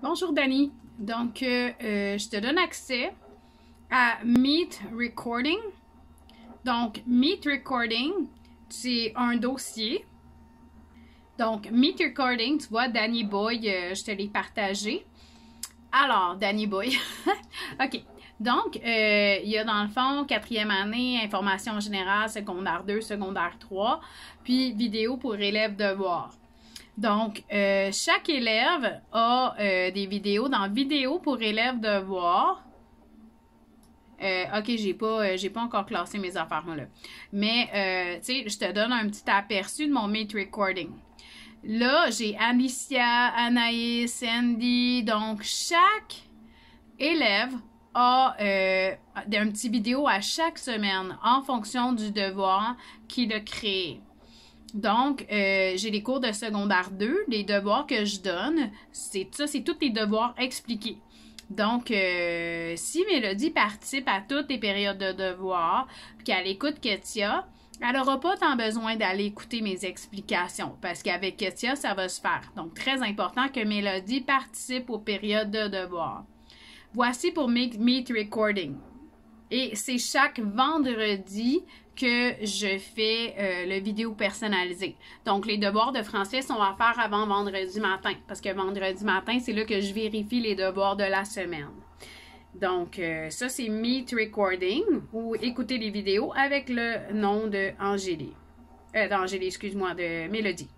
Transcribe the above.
Bonjour Danny. Donc, euh, euh, je te donne accès à Meet Recording. Donc, Meet Recording, c'est un dossier. Donc, Meet Recording, tu vois, Danny Boy, euh, je te l'ai partagé. Alors, Danny Boy. OK. Donc, il y a dans le fond quatrième année, information générale, secondaire 2, secondaire 3, puis vidéo pour élèves voir. Donc, euh, chaque élève a euh, des vidéos. Dans vidéo pour élèves de euh, ok, j'ai pas, j'ai pas encore classé mes affaires là. Mais tu sais, je te donne un petit aperçu de mon meet recording. Là, j'ai Alicia, Anaïs, Sandy. Donc, chaque élève a un petit vidéo à chaque semaine en fonction du devoir qu'il a créé. Donc, euh, j'ai les cours de secondaire 2. Les devoirs que je donne, c'est ça, c'est tous les devoirs expliqués. Donc, euh, si Mélodie participe à toutes les périodes de devoirs, puis qu'elle écoute Ketia, elle n'aura pas tant besoin d'aller écouter mes explications, parce qu'avec Ketia, ça va se faire. Donc, très important que Mélodie participe aux périodes de devoirs. Voici pour Meet Recording. Et c'est chaque vendredi que je fais euh, le vidéo personnalisé. Donc, les devoirs de français sont à faire avant vendredi matin, parce que vendredi matin, c'est là que je vérifie les devoirs de la semaine. Donc, euh, ça, c'est Meet Recording ou écouter les vidéos avec le nom de Euh, d'Angélie, excuse-moi, de Mélodie.